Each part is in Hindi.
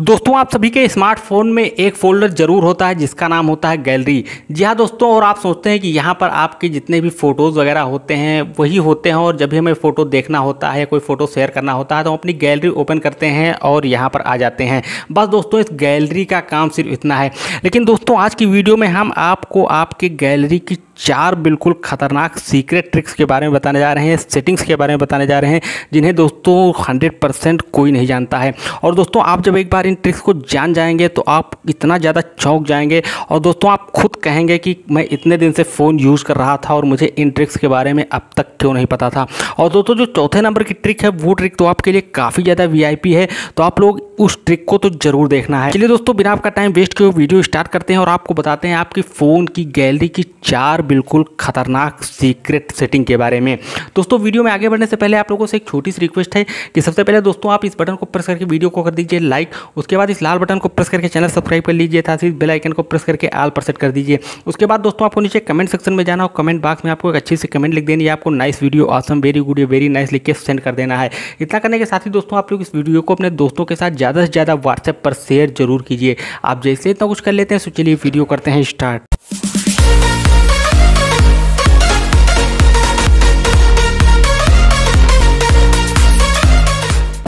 दोस्तों आप सभी के स्मार्टफोन में एक फोल्डर जरूर होता है जिसका नाम होता है गैलरी जी हाँ दोस्तों और आप सोचते हैं कि यहाँ पर आपके जितने भी फ़ोटोज़ वगैरह होते हैं वही होते हैं और जब भी हमें फ़ोटो देखना होता है या कोई फ़ोटो शेयर करना होता है तो हम अपनी गैलरी ओपन करते हैं और यहाँ पर आ जाते हैं बस दोस्तों इस गैलरी का काम सिर्फ इतना है लेकिन दोस्तों आज की वीडियो में हम आपको आपके गैलरी की चार बिल्कुल ख़तरनाक सीक्रेट ट्रिक्स के बारे में बताने जा रहे हैं सेटिंग्स के बारे में बताने जा रहे हैं जिन्हें दोस्तों 100 परसेंट कोई नहीं जानता है और दोस्तों आप जब एक बार इन ट्रिक्स को जान जाएंगे तो आप इतना ज़्यादा चौंक जाएंगे और दोस्तों आप खुद कहेंगे कि मैं इतने दिन से फ़ोन यूज़ कर रहा था और मुझे इन ट्रिक्स के बारे में अब तक क्यों नहीं पता था और दोस्तों जो चौथे नंबर की ट्रिक है वो ट्रिक तो आपके लिए काफ़ी ज़्यादा वी है तो आप लोग उस ट्रिक को तो ज़रूर देखना है चलिए दोस्तों बिना आपका टाइम वेस्ट किए वीडियो स्टार्ट करते हैं और आपको बताते हैं आपकी फ़ोन की गैलरी की चार बिल्कुल खतरनाक सीक्रेट सेटिंग के बारे में दोस्तों वीडियो में आगे बढ़ने से पहले आप लोगों से एक छोटी सी रिक्वेस्ट है कि सबसे पहले दोस्तों आप इस बटन को प्रेस करके वीडियो को कर दीजिए लाइक उसके बाद इस लाल बटन को प्रेस करके चैनल सब्सक्राइब कर लीजिए था इस बेलाइकन को प्रेस करके आल पर सेट कर दीजिए उसके बाद दोस्तों आपको नीचे कमेंट सेक्शन में जाना हो कमेंट बॉक्स में आपको एक अच्छी से कमेंट लिख देनी है आपको nice video awesome very good very nice लिख के सेंड कर देना है इतना करने के साथ ही दोस्तों आप लोग इस वीडियो को अपने दोस्तों के साथ ज़्यादा से ज़्यादा व्हाट्सएप पर शेयर जरूर कीजिए आप जैसे इतना कुछ कर लेते हैं सो तो चलिए वीडियो करते हैं स्टार्ट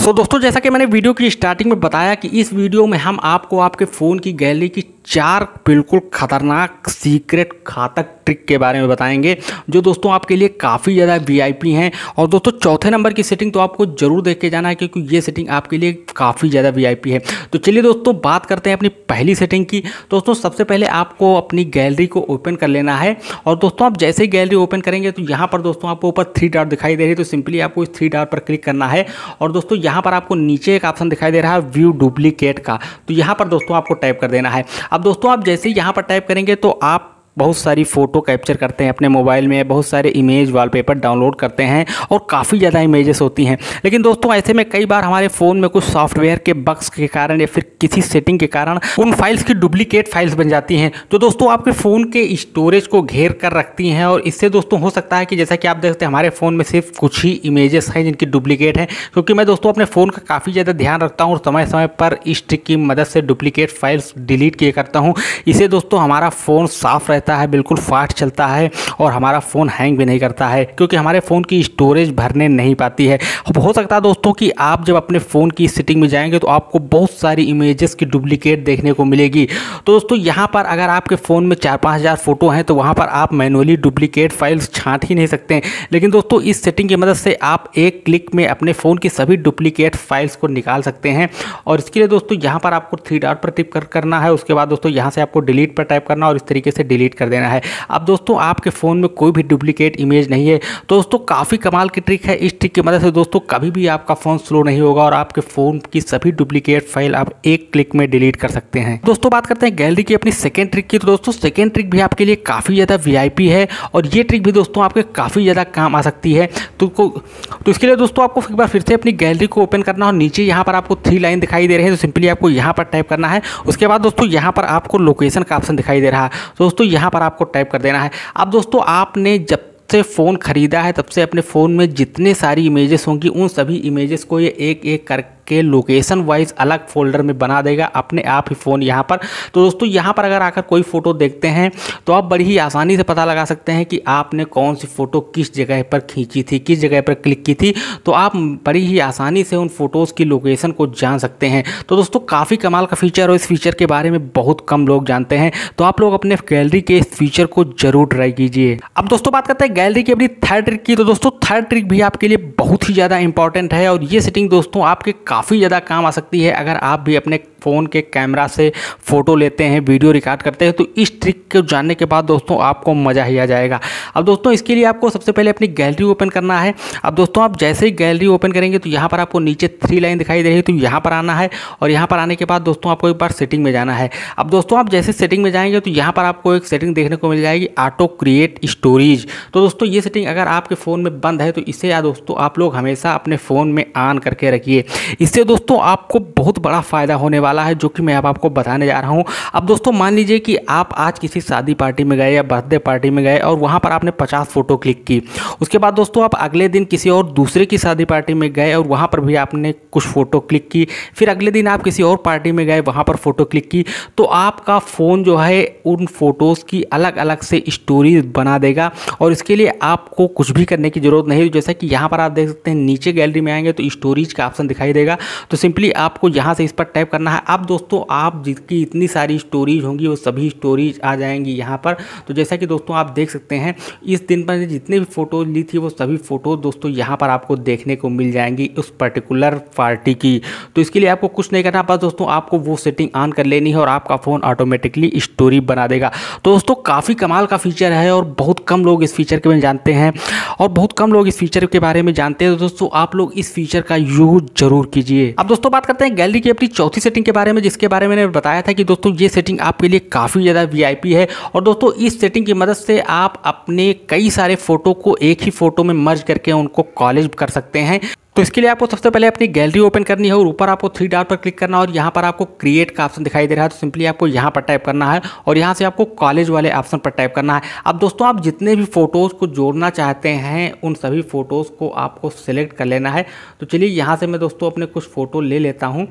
सो so, दोस्तों जैसा कि मैंने वीडियो की स्टार्टिंग में बताया कि इस वीडियो में हम आपको आपके फ़ोन की गैलरी की चार बिल्कुल ख़तरनाक सीक्रेट खातक ट्रिक के बारे में बताएंगे जो दोस्तों आपके लिए काफ़ी ज़्यादा वीआईपी हैं और दोस्तों चौथे नंबर की सेटिंग तो आपको ज़रूर देख के जाना है क्योंकि ये सेटिंग आपके लिए काफ़ी ज़्यादा वीआईपी है तो चलिए दोस्तों बात करते हैं अपनी पहली सेटिंग की दोस्तों सबसे पहले आपको अपनी गैलरी को ओपन कर लेना है और दोस्तों आप जैसे ही गैलरी ओपन करेंगे तो यहाँ पर दोस्तों आपको ऊपर थ्री डार दिखाई दे रही है तो सिंपली आपको इस थ्री डार पर क्लिक करना है और दोस्तों यहाँ पर आपको नीचे एक ऑप्शन दिखाई दे रहा है व्यू डुप्लीकेट का तो यहाँ पर दोस्तों आपको टाइप कर देना है अब दोस्तों आप जैसे यहाँ पर टाइप करेंगे तो आप बहुत सारी फ़ोटो कैप्चर करते हैं अपने मोबाइल में बहुत सारे इमेज वॉलपेपर डाउनलोड करते हैं और काफ़ी ज़्यादा इमेजेस होती हैं लेकिन दोस्तों ऐसे में कई बार हमारे फ़ोन में कुछ सॉफ्टवेयर के बक्स के कारण या फिर किसी सेटिंग के कारण उन फाइल्स की डुप्लीकेट फाइल्स बन जाती हैं तो दोस्तों आपके फ़ोन के स्टोरेज को घेर कर रखती हैं और इससे दोस्तों हो सकता है कि जैसा कि आप देखते हैं हमारे फ़ोन में सिर्फ कुछ ही इमेजेस हैं जिनकी डुप्लीकेट हैं क्योंकि मैं दोस्तों अपने फ़ोन का काफ़ी ज़्यादा ध्यान रखता हूँ और समय समय पर इस ट्रिक की मदद से डुप्लीकेट फाइल्स डिलीट किए करता हूँ इसे दोस्तों हमारा फ़ोन साफ़ रहता रहता है बिल्कुल फास्ट चलता है और हमारा फ़ोन हैंग भी नहीं करता है क्योंकि हमारे फ़ोन की स्टोरेज भरने नहीं पाती है हो सकता है दोस्तों कि आप जब अपने फ़ोन की सेटिंग में जाएंगे तो आपको बहुत सारी इमेजेस की डुप्लीकेट देखने को मिलेगी तो दोस्तों यहाँ पर अगर आपके फ़ोन में चार पाँच हज़ार फ़ोटो हैं तो वहाँ पर आप मैनुअली डुप्लीकेट फाइल्स छाँट ही नहीं सकते लेकिन दोस्तों इस सेटिंग की मदद से आप एक क्लिक में अपने फ़ोन की सभी डुप्लीकेट फाइल्स को निकाल सकते हैं और इसके लिए दोस्तों यहाँ पर आपको थ्री डॉट पर टिप कर करना है उसके बाद दोस्तों यहाँ से आपको डिलीट पर टाइप करना और इस तरीके से डिलीट डिलीट कर देना है अब दोस्तों आपके फ़ोन में कोई भी डुप्लीकेट इमेज नहीं है तो दोस्तों काफ़ी कमाल की ट्रिक है इस ट्रिक की मदद से दोस्तों कभी भी आपका फ़ोन स्लो नहीं होगा और आपके फ़ोन की सभी डुप्लीकेट फाइल आप एक क्लिक में डिलीट कर सकते हैं दोस्तों बात करते हैं गैलरी की अपनी सेकेंड ट्रिक की तो दोस्तों सेकेंड ट्रिक भी आपके लिए काफ़ी ज़्यादा वी है और ये ट्रिक भी दोस्तों आपके काफ़ी ज़्यादा काम आ सकती है तो तो इसके लिए दोस्तों आपको एक बार फिर से अपनी गैलरी को ओपन करना और नीचे यहाँ पर आपको थ्री लाइन दिखाई दे रहे हैं तो सिंपली आपको यहाँ पर टाइप करना है उसके बाद दोस्तों यहाँ पर आपको लोकेशन का ऑप्शन दिखाई दे रहा है दोस्तों यहाँ यहाँ पर आपको टाइप कर देना है अब दोस्तों आपने जब से फ़ोन ख़रीदा है तब से अपने फ़ोन में जितने सारी इमेजेस होंगी उन सभी इमेजेस को ये एक एक कर के लोकेशन वाइज अलग फोल्डर में बना देगा अपने आप ही फ़ोन यहाँ पर तो दोस्तों यहाँ पर अगर आकर कोई फ़ोटो देखते हैं तो आप बड़ी ही आसानी से पता लगा सकते हैं कि आपने कौन सी फ़ोटो किस जगह पर खींची थी किस जगह पर क्लिक की थी तो आप बड़ी ही आसानी से उन फ़ोटोज़ की लोकेशन को जान सकते हैं तो दोस्तों काफ़ी कमाल का फीचर और इस फीचर के बारे में बहुत कम लोग जानते हैं तो आप लोग अपने गैलरी के इस फीचर को जरूर ट्राई कीजिए अब दोस्तों बात करते हैं गैलरी की अपनी थर्ड ट्रिक की तो दोस्तों थर्ड ट्रिक भी आपके लिए बहुत ही ज़्यादा इंपॉर्टेंट है और ये सेटिंग दोस्तों आपके काफ़ी ज़्यादा काम आ सकती है अगर आप भी अपने फ़ोन के कैमरा से फ़ोटो लेते हैं वीडियो रिकॉर्ड करते हैं तो इस ट्रिक को जानने के बाद दोस्तों आपको मज़ा ही आ जाएगा अब दोस्तों इसके लिए आपको सबसे पहले अपनी गैलरी ओपन करना है अब दोस्तों आप जैसे ही गैलरी ओपन करेंगे तो यहाँ पर आपको नीचे थ्री लाइन दिखाई दे रही है तो यहाँ पर आना है और यहाँ पर आने के बाद दोस्तों आपको एक बार सेटिंग में जाना है अब दोस्तों आप जैसे सेटिंग में जाएंगे तो यहाँ पर आपको एक सेटिंग देखने को मिल जाएगी ऑटो क्रिएट स्टोरेज तो दोस्तों ये सेटिंग अगर आपके फ़ोन में बंद है तो इसे या दोस्तों आप लोग हमेशा अपने फ़ोन में ऑन करके रखिए इससे दोस्तों आपको बहुत बड़ा फ़ायदा होने वाला है जो कि मैं अब आपको बताने जा रहा हूँ अब दोस्तों मान लीजिए कि आप आज किसी शादी पार्टी में गए या बर्थडे पार्टी में गए और वहाँ पर आपने पचास फ़ोटो क्लिक की उसके बाद दोस्तों आप अगले दिन किसी और दूसरे की शादी पार्टी में गए और वहाँ पर भी आपने कुछ फ़ोटो क्लिक की फिर अगले दिन आप किसी और पार्टी में गए वहाँ पर फ़ोटो क्लिक की तो आपका फ़ोन जो है उन फ़ोटोज़ की अलग अलग से स्टोरीज बना देगा और इसके लिए आपको कुछ भी करने की ज़रूरत नहीं जैसा कि यहाँ पर आप देख सकते हैं नीचे गैलरी में आएंगे तो स्टोरीज का ऑप्शन दिखाई देगा मिलेगा तो सिंपली आपको यहाँ से इस पर टाइप करना है अब दोस्तों आप जिसकी इतनी सारी स्टोरीज होंगी वो सभी स्टोरीज आ जाएंगी यहाँ पर तो जैसा कि दोस्तों आप देख सकते हैं इस दिन पर जितने भी फ़ोटोज़ ली थी वो सभी फ़ोटोज़ दोस्तों यहाँ पर आपको देखने को मिल जाएंगी उस पर्टिकुलर पार्टी की तो इसके लिए आपको कुछ नहीं करना बस दोस्तों आपको वो सेटिंग ऑन कर लेनी है और आपका फ़ोन ऑटोमेटिकली स्टोरी बना देगा तो दोस्तों काफ़ी कमाल का फीचर है और बहुत कम लोग इस फीचर के बारे में जानते हैं और बहुत कम लोग इस फीचर के बारे में जानते हैं तो दोस्तों आप लोग इस फीचर का यूज़ ज़रूर कीजिए लीजिए अब दोस्तों बात करते हैं गैलरी की अपनी चौथी सेटिंग के बारे में जिसके बारे में बताया था कि दोस्तों ये सेटिंग आपके लिए काफ़ी ज़्यादा वीआईपी है और दोस्तों इस सेटिंग की मदद से आप अपने कई सारे फोटो को एक ही फोटो में मर्ज करके उनको कॉलेज कर सकते हैं तो इसके लिए आपको सबसे पहले अपनी गैलरी ओपन करनी है और ऊपर आपको थ्री डॉट पर क्लिक करना है और यहाँ पर आपको क्रिएट का ऑप्शन दिखाई दे रहा है तो सिंपली आपको यहाँ पर टाइप करना है और यहाँ से आपको कॉलेज वाले ऑप्शन पर टाइप करना है अब दोस्तों आप जितने भी फ़ोटोज़ को जोड़ना चाहते हैं उन सभी फ़ोटोज़ को आपको सेलेक्ट कर लेना है तो चलिए यहाँ से मैं दोस्तों अपने कुछ फ़ोटो ले लेता हूँ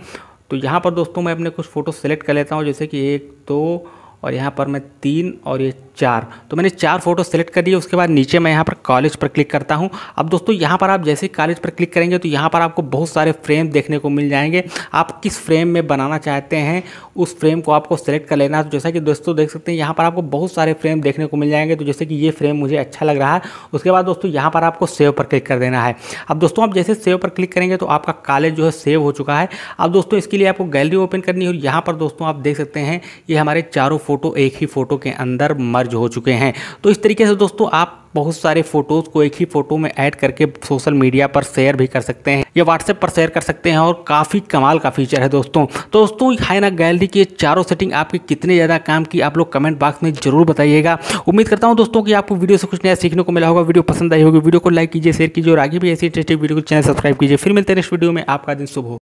तो यहाँ पर दोस्तों मैं अपने कुछ फ़ोटो सेलेक्ट कर लेता हूँ जैसे कि एक दो तो, और यहाँ पर मैं तीन और ये चार तो मैंने चार फोटो सेलेक्ट कर लिए उसके बाद नीचे मैं यहाँ पर कॉलेज पर क्लिक करता हूँ अब दोस्तों यहाँ पर आप जैसे कॉलेज पर क्लिक करेंगे तो यहाँ पर आपको बहुत सारे फ्रेम देखने को मिल जाएंगे आप किस फ्रेम में बनाना चाहते हैं उस फ्रेम को आपको सेलेक्ट कर लेना है तो जैसा कि दोस्तों देख सकते हैं यहाँ पर आपको बहुत सारे फ्रेम देखने को मिल जाएंगे तो जैसे कि ये फ्रेम मुझे अच्छा लग रहा है उसके बाद दोस्तों यहाँ पर आपको सेव पर क्लिक कर देना है अब दोस्तों आप जैसे सेव पर क्लिक करेंगे तो आपका कॉलेज जो है सेव हो चुका है अब दोस्तों इसके लिए आपको गैलरी ओपन करनी है और यहाँ पर दोस्तों आप देख सकते हैं ये हमारे चारों फोटो फ़ोटो एक ही फ़ोटो के अंदर मर्ज हो चुके हैं तो इस तरीके से दोस्तों आप बहुत सारे फ़ोटोज़ को एक ही फ़ोटो में ऐड करके सोशल मीडिया पर शेयर भी कर सकते हैं या व्हाट्सएप पर शेयर कर सकते हैं और काफ़ी कमाल का फीचर है दोस्तों तो दोस्तों हाइना गैलरी की चारों सेटिंग आपके कितने ज़्यादा काम की आप लोग कमेंट बॉक्स में जरूर बताइएगा उम्मीद करता हूँ दोस्तों कि आपको वीडियो से कुछ नया सीखने को मिला होगा वीडियो पसंद आई होगी वीडियो को लाइक कीजिए शेयर कीजिए और आगे भी ऐसी इंटरेस्टिंग वीडियो को चैनल सब्सक्राइब कीजिए फिर मिलते हैं नेक्स्ट वीडियो में आपका दिन शुभ हो